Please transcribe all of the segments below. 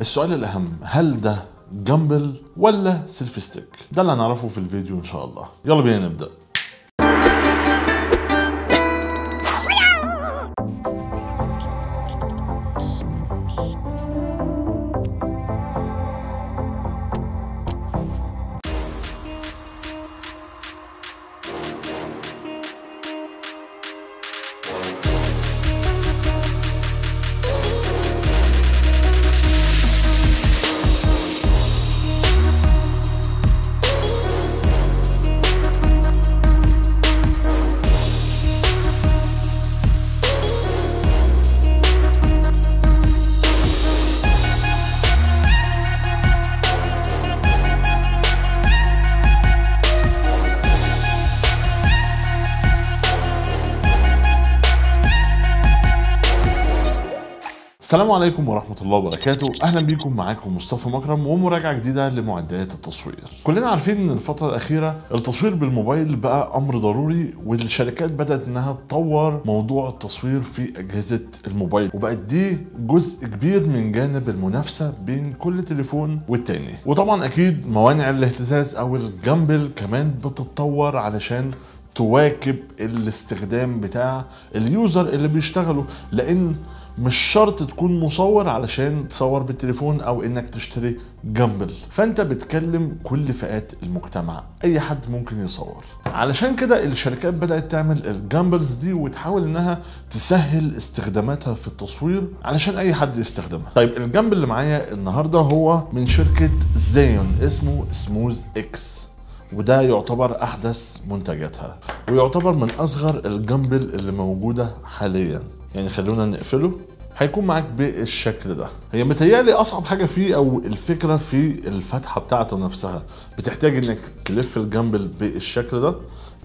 السؤال الأهم هل ده جامبل ولا سيلفي ستيك ده اللي هنعرفه في الفيديو إن شاء الله يلا بينا نبدأ السلام عليكم ورحمة الله وبركاته، أهلا بيكم معاكم مصطفى مكرم ومراجعة جديدة لمعدات التصوير. كلنا عارفين إن الفترة الأخيرة التصوير بالموبايل بقى أمر ضروري والشركات بدأت إنها تطور موضوع التصوير في أجهزة الموبايل، وبقت دي جزء كبير من جانب المنافسة بين كل تليفون والتاني. وطبعا أكيد موانع الاهتزاز أو الجامبل كمان بتتطور علشان تواكب الاستخدام بتاع اليوزر اللي بيشتغله لأن مش شرط تكون مصور علشان تصور بالتليفون او انك تشتري جامبل فانت بتكلم كل فئات المجتمع اي حد ممكن يصور علشان كده الشركات بدات تعمل الجامبلز دي وتحاول انها تسهل استخداماتها في التصوير علشان اي حد يستخدمها طيب الجامبل اللي معايا النهارده هو من شركه زيون اسمه سموز اكس وده يعتبر احدث منتجاتها ويعتبر من اصغر الجامبل اللي موجوده حاليا يعني خلونا نقفله هيكون معاك بالشكل ده هي متهيألي اصعب حاجه فيه او الفكره في الفتحه بتاعته نفسها بتحتاج انك تلف الجنب بالشكل ده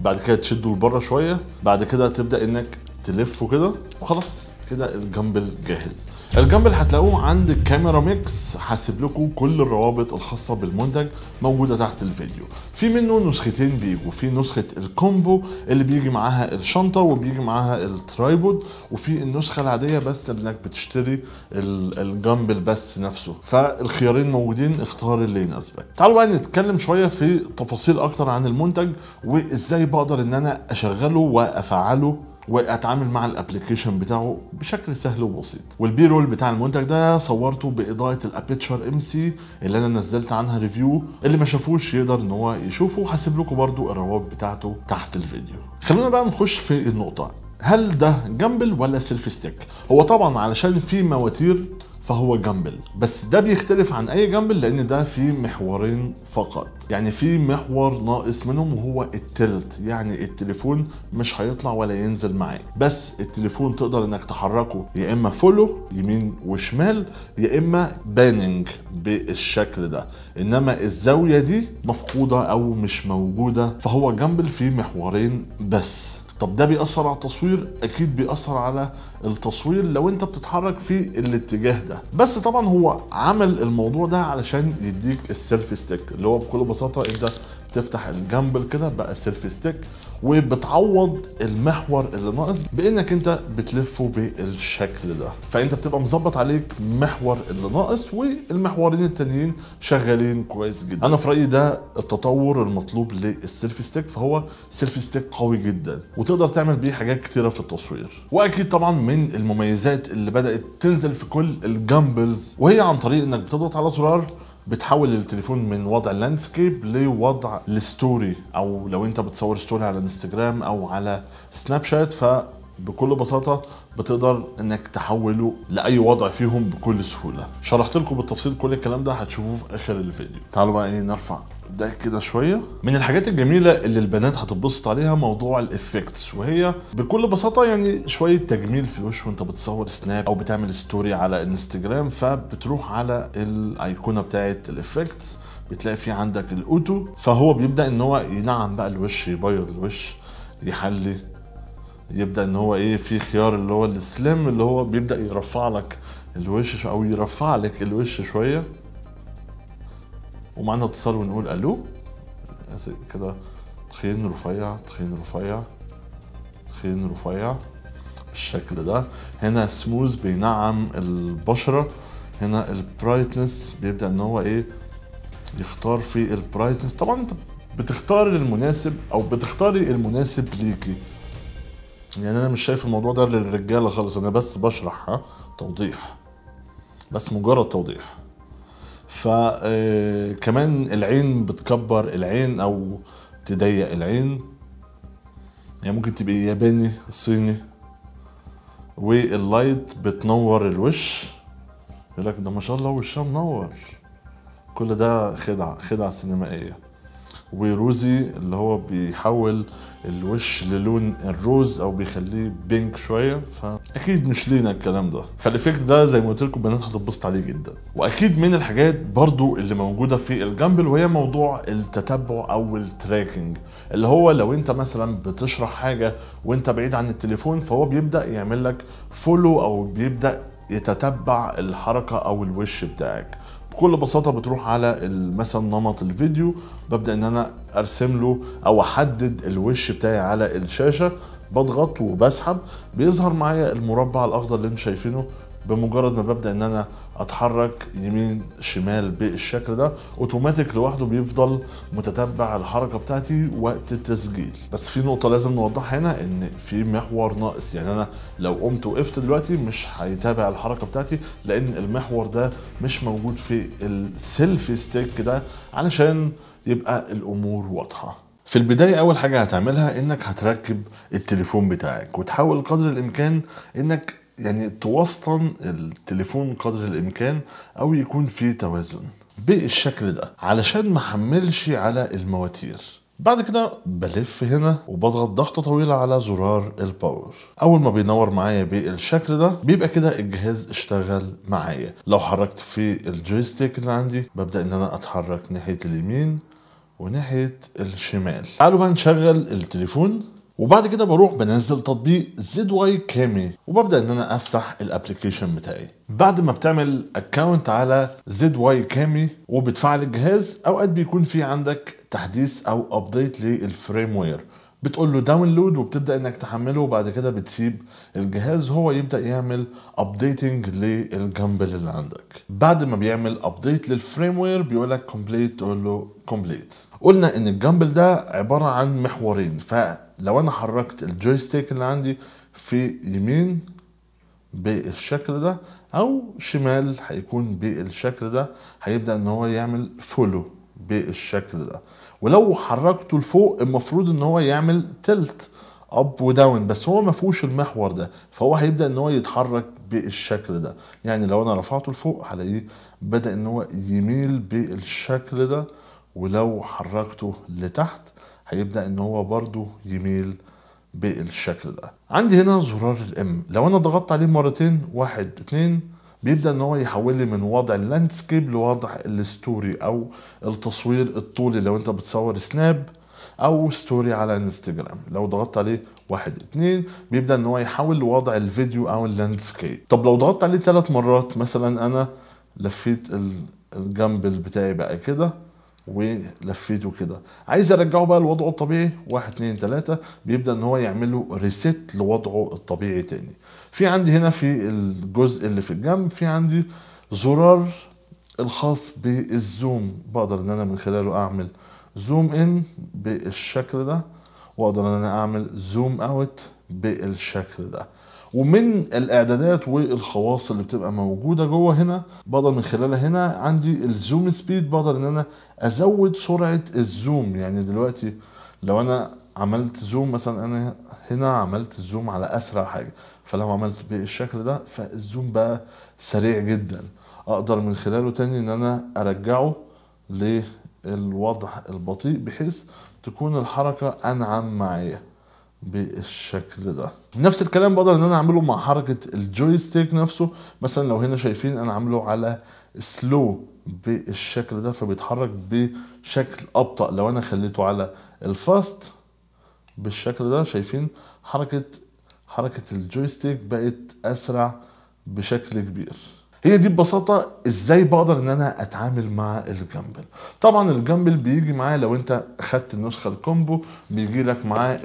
بعد كده تشده لبره شويه بعد كده تبدا انك تلفه كده وخلاص كده الجامبل جاهز الجامبل هتلاقوه عند الكاميرا ميكس هسيب لكم كل الروابط الخاصه بالمنتج موجوده تحت الفيديو في منه نسختين بيجوا في نسخه الكومبو اللي بيجي معاها الشنطه وبيجي معاها الترايبود وفي النسخه العاديه بس انك بتشتري الجامبل بس نفسه فالخيارين موجودين اختار اللي يناسبك تعالوا بقى نتكلم شويه في تفاصيل اكتر عن المنتج وازاي بقدر ان انا اشغله وافعله واتعامل مع الابلكيشن بتاعه بشكل سهل وبسيط والبي رول بتاع المنتج ده صورته باضاءه الابيتشر ام سي اللي انا نزلت عنها ريفيو اللي ما شافوش يقدر ان هو يشوفه وهسيب لكم برده الروابط بتاعته تحت الفيديو خلونا بقى نخش في النقطه هل ده جنبل ولا سيلف ستيك هو طبعا علشان في مواتير فهو جامبل بس ده بيختلف عن اي جامبل لان ده فيه محورين فقط يعني في محور ناقص منهم وهو التلت يعني التليفون مش هيطلع ولا ينزل معاك بس التليفون تقدر انك تحركه يا اما فولو يمين وشمال يا اما باننج بالشكل ده انما الزاويه دي مفقوده او مش موجوده فهو جامبل فيه محورين بس طب ده بيأثر على التصوير اكيد بيأثر على التصوير لو انت بتتحرك في الاتجاه ده بس طبعا هو عمل الموضوع ده علشان يديك السيلفي ستيك اللي هو بكل بساطه انت تفتح الجامبل كده بقى سيلفي ستيك وبتعوض المحور اللي ناقص بانك انت بتلفه بالشكل ده فانت بتبقى مظبط عليك محور اللي ناقص والمحورين التانيين شغالين كويس جدا انا في رايي ده التطور المطلوب للسيلفي ستيك فهو سيلفي ستيك قوي جدا وتقدر تعمل بيه حاجات كتيره في التصوير واكيد طبعا من المميزات اللي بدات تنزل في كل الجامبلز وهي عن طريق انك بتضغط على زرار بتحول التليفون من وضع لاندسكيب لوضع الستوري او لو انت بتصور ستوري على انستجرام او على سناب شات فبكل بساطة بتقدر انك تحوله لأي وضع فيهم بكل سهولة شرحت لكم بالتفصيل كل الكلام ده هتشوفوه في آخر الفيديو تعالوا بقى ايه نرفع ده كده شويه من الحاجات الجميله اللي البنات هتتبسط عليها موضوع الافكتس وهي بكل بساطه يعني شويه تجميل في الوش وانت بتصور سناب او بتعمل ستوري على انستجرام فبتروح على الايقونه بتاعه الافكتس بتلاقي في عندك الاوتو فهو بيبدا ان هو ينعم بقى الوش يبيض الوش يحلي يبدا ان هو ايه في خيار اللي هو السليم اللي هو بيبدا يرفع لك الوش او يرفع لك الوش شويه ومعنا اتصال ونقول الو كده تخين رفيع تخين رفيع تخين رفيع بالشكل ده هنا سموز بينعم البشره هنا البرايتنس بيبدا ان هو ايه يختار في البرايتنس طبعا انت بتختار المناسب او بتختاري المناسب ليكي يعني انا مش شايف الموضوع ده للرجاله خالص انا بس بشرح ها توضيح بس مجرد توضيح فكمان آه، العين بتكبر العين او تضيق العين يعني ممكن تبقي ياباني صيني واللايت بتنور الوش يقول لك ده ما شاء الله وشها منور كل ده خدعه خدعه سينمائيه وروزي اللي هو بيحول الوش للون الروز او بيخليه بينك شويه فاكيد مش لينا الكلام ده فالايفكت ده زي ما قلت لكم البنات هتتبسط عليه جدا واكيد من الحاجات برضو اللي موجوده في الجامبل وهي موضوع التتبع او التراكنج اللي هو لو انت مثلا بتشرح حاجه وانت بعيد عن التليفون فهو بيبدا يعمل لك فولو او بيبدا يتتبع الحركه او الوش بتاعك بكل بساطه بتروح على مثلا نمط الفيديو ببدا ان انا ارسم له او احدد الوش بتاعي على الشاشه بضغط وبسحب بيظهر معايا المربع الاخضر اللي انتم شايفينه بمجرد ما ببدا ان انا اتحرك يمين شمال بالشكل ده اوتوماتيك لوحده بيفضل متتبع الحركه بتاعتي وقت التسجيل بس في نقطه لازم نوضحها هنا ان في محور ناقص يعني انا لو قمت وقفت دلوقتي مش هيتابع الحركه بتاعتي لان المحور ده مش موجود في السيلفي ستيك ده علشان يبقى الامور واضحه في البداية أول حاجة هتعملها إنك هتركب التليفون بتاعك وتحاول قدر الإمكان إنك يعني توسطن التليفون قدر الامكان او يكون في توازن بالشكل ده علشان ما حملش على المواتير بعد كده بلف هنا وبضغط ضغطه طويله على زرار الباور اول ما بينور معايا بالشكل ده بيبقى كده الجهاز اشتغل معايا لو حركت في الجويستيك اللي عندي ببدا ان انا اتحرك ناحيه اليمين وناحيه الشمال تعالوا بقى نشغل التليفون وبعد كده بروح بنزل تطبيق زد واي كامي وببدا ان انا افتح الابلكيشن بتاعي بعد ما بتعمل اكونت على زد واي كامي وبتفعل الجهاز اوقات بيكون في عندك تحديث او ابديت للفريم وير بتقول له داونلود وبتبدا انك تحمله وبعد كده بتسيب الجهاز هو يبدا يعمل ابديتنج للجامبل اللي عندك بعد ما بيعمل ابديت للفريم وير بيقول لك كومبليت تقول له كومبليت قلنا ان الجامبل ده عباره عن محورين ف لو انا حركت الجويستيك اللي عندي في يمين بالشكل ده او شمال هيكون بالشكل ده هيبدا ان هو يعمل فولو بالشكل ده ولو حركته لفوق المفروض ان هو يعمل تلت اب وداون بس هو ما فيهوش المحور ده فهو هيبدا ان هو يتحرك بالشكل ده يعني لو انا رفعته لفوق هلاقيه بدا ان هو يميل بالشكل ده ولو حركته لتحت هيبدا ان هو برضو يميل بالشكل ده عندي هنا زرار الام لو انا ضغطت عليه مرتين واحد اتنين بيبدا ان هو يحول لي من وضع اللاندسكيب لوضع الستوري او التصوير الطولي لو انت بتصور سناب او ستوري على انستجرام لو ضغطت عليه واحد اتنين بيبدا ان هو يحول لوضع الفيديو او اللاندسكيب طب لو ضغطت عليه ثلاث مرات مثلا انا لفيت الجنب بتاعي بقى كده ولفيته كده عايز ارجعه بقى لوضعه الطبيعي 1 2 3 بيبدا ان هو يعمل له ريست لوضعه الطبيعي تاني في عندي هنا في الجزء اللي في الجنب في عندي زرار الخاص بالزوم بقدر ان انا من خلاله اعمل زوم ان بالشكل ده واقدر ان انا اعمل زوم اوت بالشكل ده ومن الاعدادات والخواص اللي بتبقى موجوده جوه هنا بقدر من خلالها هنا عندي الزوم سبيد بقدر ان انا ازود سرعه الزوم يعني دلوقتي لو انا عملت زوم مثلا انا هنا عملت زوم على اسرع حاجه فلو عملت بالشكل ده فالزوم بقى سريع جدا اقدر من خلاله تاني ان انا ارجعه للوضع البطيء بحيث تكون الحركه انعم معايا بالشكل ده نفس الكلام بقدر ان انا اعمله مع حركة الجويستيك نفسه مثلا لو هنا شايفين انا عامله على سلو بالشكل ده فبيتحرك بشكل ابطأ لو انا خليته على الفاست بالشكل ده شايفين حركة حركة الجويستيك بقت اسرع بشكل كبير هي دي ببساطة ازاي بقدر ان انا اتعامل مع الجامبل طبعا الجامبل بيجي معاه لو انت خدت النسخة الكومبو بيجي لك معاه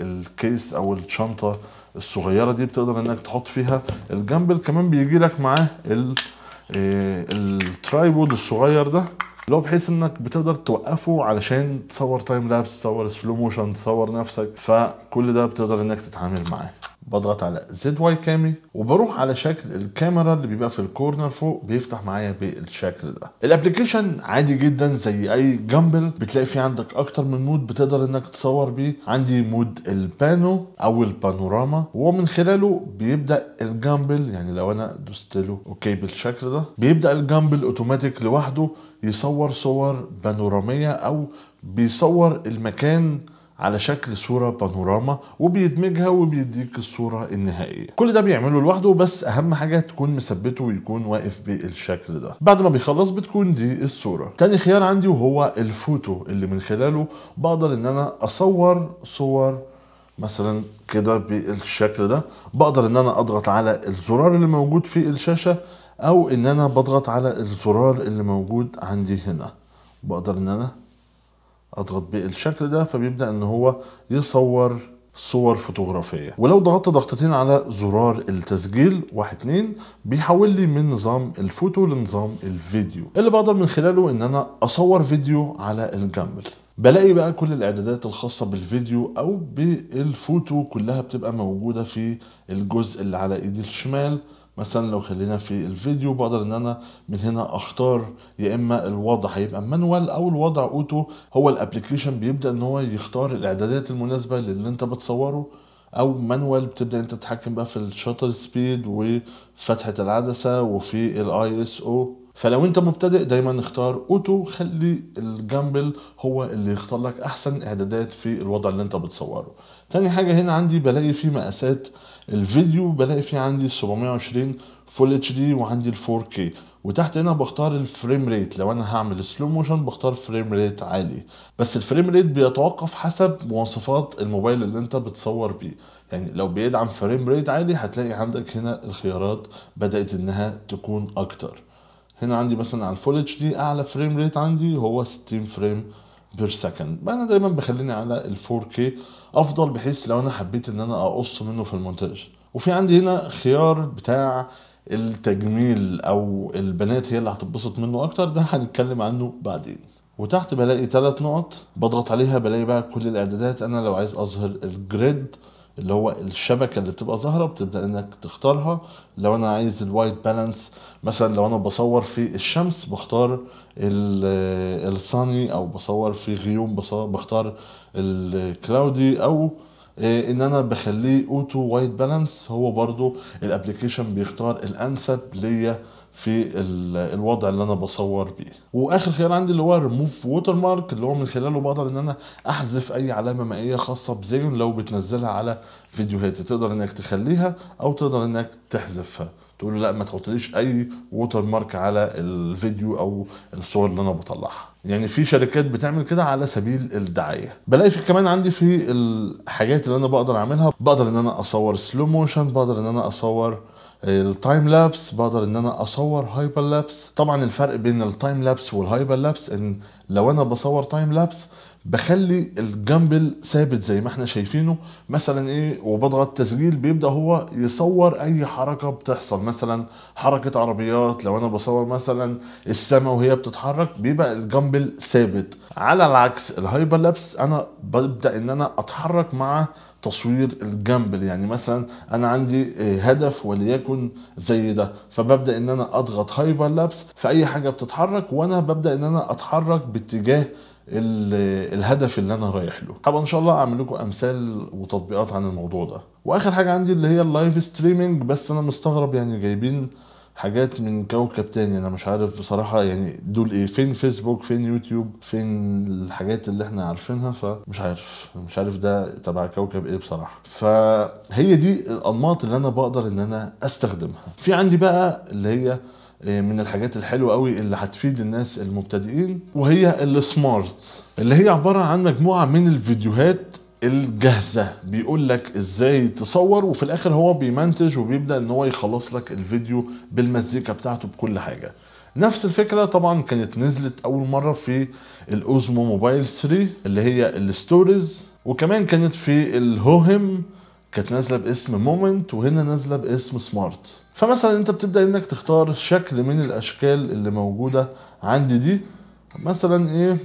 الكيس او الشنطة الصغيرة دي بتقدر انك تحط فيها الجامبل كمان بيجي لك معاه آه، الترايبود الصغير ده اللي هو بحيث انك بتقدر توقفه علشان تصور تايم لابس تصور سلو موشن تصور نفسك فكل ده بتقدر انك تتعامل معاه بضغط على زد واي كامي وبروح على شكل الكاميرا اللي بيبقى في الكورنر فوق بيفتح معايا بالشكل ده الابلكيشن عادي جدا زي اي جامبل بتلاقي فيه عندك اكتر من مود بتقدر انك تصور بيه عندي مود البانو او البانوراما ومن خلاله بيبدا الجامبل يعني لو انا دوست له اوكي بالشكل ده بيبدا الجامبل اوتوماتيك لوحده يصور صور بانوراميه او بيصور المكان على شكل صورة بانوراما وبيدمجها وبيديك الصورة النهائية كل ده بيعمله لوحده بس اهم حاجة تكون مثبته ويكون واقف بالشكل ده بعد ما بيخلص بتكون دي الصورة تاني خيار عندي وهو الفوتو اللي من خلاله بقدر ان انا اصور صور مثلا كده بالشكل ده بقدر ان انا اضغط على الزرار اللي موجود في الشاشة او ان انا بضغط على الزرار اللي موجود عندي هنا بقدر ان انا اضغط بالشكل ده فبيبدا ان هو يصور صور فوتوغرافيه ولو ضغطت ضغطتين على زرار التسجيل واحد اتنين بيحول لي من نظام الفوتو لنظام الفيديو اللي بقدر من خلاله ان انا اصور فيديو على الجنبل بلاقي بقى كل الاعدادات الخاصة بالفيديو او بالفوتو كلها بتبقى موجودة في الجزء اللي على ايدي الشمال مثلا لو خلينا في الفيديو بقدر ان انا من هنا اختار يا اما الوضع هيبقى مانوال او الوضع اوتو هو الابلكيشن بيبدا ان هو يختار الاعدادات المناسبه للي انت بتصوره او مانوال بتبدا انت تتحكم بقى في الشاتر سبيد وفتحه العدسه وفي الاي اس او فلو انت مبتدئ دايما اختار اوتو خلي الجامبل هو اللي يختار لك احسن اعدادات في الوضع اللي انت بتصوره تاني حاجة هنا عندي بلاقي فيه مقاسات الفيديو بلاقي فيه عندي 720 فول اتش دي وعندي ال 4 كي وتحت هنا بختار الفريم ريت لو انا هعمل سلو موشن بختار فريم ريت عالي بس الفريم ريت بيتوقف حسب مواصفات الموبايل اللي انت بتصور بيه يعني لو بيدعم فريم ريت عالي هتلاقي عندك هنا الخيارات بدأت انها تكون اكتر هنا عندي مثلا على الفول اتش دي اعلى فريم ريت عندي هو 60 فريم بير سكند انا دايما بخليني على ال 4 كي افضل بحيث لو انا حبيت ان انا اقص منه في المونتاج وفي عندي هنا خيار بتاع التجميل او البنات هي اللي هتتبسط منه اكتر ده هنتكلم عنه بعدين وتحت بلاقي ثلاث نقط بضغط عليها بلاقي بقى كل الاعدادات انا لو عايز اظهر الجريد اللي هو الشبكه اللي بتبقى ظاهره بتبدا انك تختارها لو انا عايز الوايت بالانس مثلا لو انا بصور في الشمس بختار الصاني او بصور في غيوم بختار الكلاودي او آه، ان انا بخليه اوتو وايت بالانس هو برضو الابلكيشن بيختار الانسب ليا في الوضع اللي انا بصور بيه واخر خيار عندي اللي هو ريموف ووتر مارك اللي هو من خلاله بقدر ان انا احذف اي علامه مائيه خاصه بزيون لو بتنزلها على فيديوهاتي تقدر انك تخليها او تقدر انك تحذفها تقول له لا ما تحطليش اي ووتر مارك على الفيديو او الصور اللي انا بطلعها يعني في شركات بتعمل كده على سبيل الدعايه بلاقي في كمان عندي في الحاجات اللي انا بقدر اعملها بقدر ان انا اصور سلو موشن بقدر ان انا اصور التايم لابس بقدر ان انا اصور هايبر لابس طبعا الفرق بين التايم لابس والهايبر لابس ان لو انا بصور تايم لابس بخلي الجامبل ثابت زي ما احنا شايفينه مثلا ايه وبضغط تسجيل بيبدا هو يصور اي حركه بتحصل مثلا حركه عربيات لو انا بصور مثلا السماء وهي بتتحرك بيبقى الجامبل ثابت على العكس الهايبر لابس انا ببدا ان انا اتحرك مع تصوير الجامبل يعني مثلا انا عندي آه، هدف وليكن زي ده فببدا ان انا اضغط هايبر لابس في اي حاجه بتتحرك وانا ببدا ان انا اتحرك باتجاه الهدف اللي انا رايح له هبقى ان شاء الله اعمل لكم امثال وتطبيقات عن الموضوع ده واخر حاجه عندي اللي هي اللايف ستريمنج بس انا مستغرب يعني جايبين حاجات من كوكب تاني انا مش عارف بصراحه يعني دول ايه فين فيسبوك فين يوتيوب فين الحاجات اللي احنا عارفينها فمش عارف مش عارف ده تبع كوكب ايه بصراحه فهي دي الانماط اللي انا بقدر ان انا استخدمها في عندي بقى اللي هي إيه، من الحاجات الحلوة قوي اللي هتفيد الناس المبتدئين وهي السمارت اللي هي عبارة عن مجموعة من الفيديوهات الجاهزه بيقول لك ازاي تصور وفي الاخر هو بيمنتج وبيبدا ان هو يخلص لك الفيديو بالمزيكا بتاعته بكل حاجه نفس الفكرة طبعا كانت نزلت أول مرة في الأوزمو موبايل 3 اللي هي الستوريز وكمان كانت في الهوهم كانت نازلة باسم مومنت وهنا نازلة باسم سمارت فمثلا انت بتبدأ انك تختار شكل من الأشكال اللي موجودة عندي دي مثلا ايه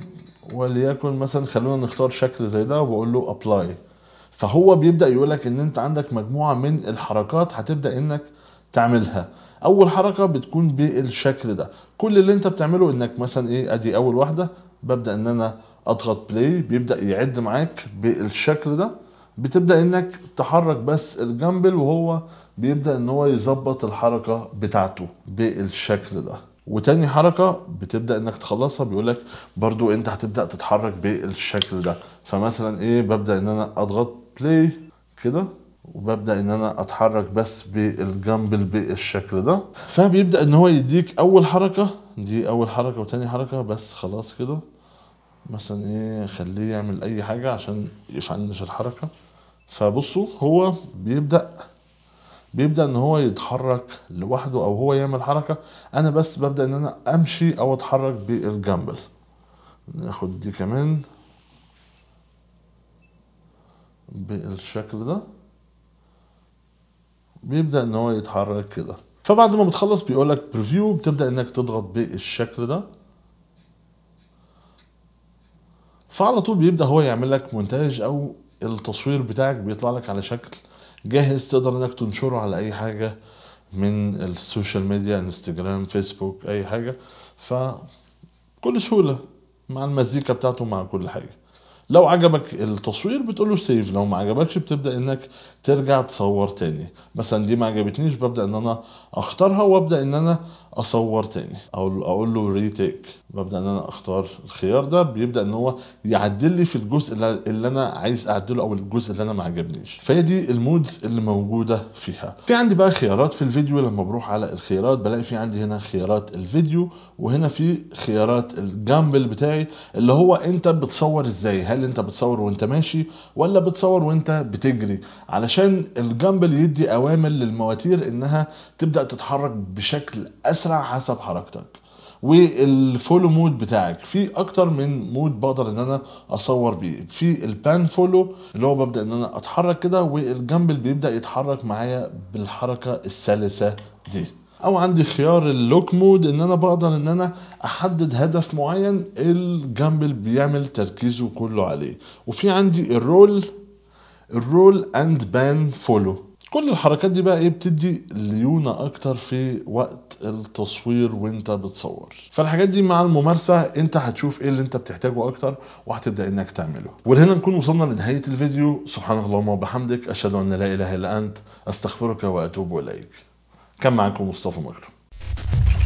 وليكن مثلا خلونا نختار شكل زي ده واقول له ابلاي فهو بيبدا يقول لك ان انت عندك مجموعه من الحركات هتبدا انك تعملها اول حركه بتكون بالشكل ده كل اللي انت بتعمله انك مثلا ايه ادي اول واحده ببدا ان انا اضغط بلاي بيبدا يعد معاك بالشكل ده بتبدا انك تحرك بس الجامبل وهو بيبدا ان هو يظبط الحركه بتاعته بالشكل ده وتاني حركه بتبدا انك تخلصها بيقول لك برضو انت هتبدا تتحرك بالشكل ده فمثلا ايه ببدا ان انا اضغط بلاي كده وببدا ان انا اتحرك بس بالجامبل بالشكل ده فبيبدا ان هو يديك اول حركه دي اول حركه وتاني حركه بس خلاص كده مثلا ايه خليه يعمل اي حاجه عشان يفنش الحركه فبصوا هو بيبدا بيبدا ان هو يتحرك لوحده او هو يعمل حركه انا بس ببدا ان انا امشي او اتحرك بالجامبل ناخد دي كمان بالشكل ده بيبدا ان هو يتحرك كده فبعد ما بتخلص بيقول لك بريفيو بتبدا انك تضغط بالشكل ده فعلى طول بيبدا هو يعمل لك مونتاج او التصوير بتاعك بيطلع لك على شكل جاهز تقدر انك تنشره على اي حاجه من السوشيال ميديا انستجرام فيسبوك اي حاجه فكل سهوله مع المزيكا بتاعته مع كل حاجه لو عجبك التصوير بتقوله سيف لو ما عجبكش بتبدا انك ترجع تصور تاني مثلا دي ما عجبتنيش ببدا ان انا اختارها وابدا ان انا اصور تاني او اقول له ريتيك ببدا ان انا اختار الخيار ده بيبدا ان هو يعدل لي في الجزء اللي انا عايز اعدله او الجزء اللي انا ما عجبنيش فهي دي المودز اللي موجوده فيها في عندي بقى خيارات في الفيديو لما بروح على الخيارات بلاقي في عندي هنا خيارات الفيديو وهنا في خيارات الجامبل بتاعي اللي هو انت بتصور ازاي هل انت بتصور وانت ماشي ولا بتصور وانت بتجري علشان الجامبل يدي اوامر للمواتير انها تبدا تتحرك بشكل أسهل اسرع حسب حركتك والفولو مود بتاعك في اكتر من مود بقدر ان انا اصور بيه في البان فولو اللي هو ببدا ان انا اتحرك كده والجنب اللي بيبدا يتحرك معايا بالحركه السلسه دي او عندي خيار اللوك مود ان انا بقدر ان انا احدد هدف معين الجنب اللي بيعمل تركيزه كله عليه وفي عندي الرول الرول اند بان فولو كل الحركات دي بقى ايه بتدي ليونه اكتر في وقت التصوير وانت بتصور فالحاجات دي مع الممارسه انت هتشوف ايه اللي انت بتحتاجه اكتر وهتبدا انك تعمله ولهنا نكون وصلنا لنهايه الفيديو سبحانك اللهم وبحمدك اشهد ان لا اله الا انت استغفرك واتوب اليك كان معكم مصطفى مكرم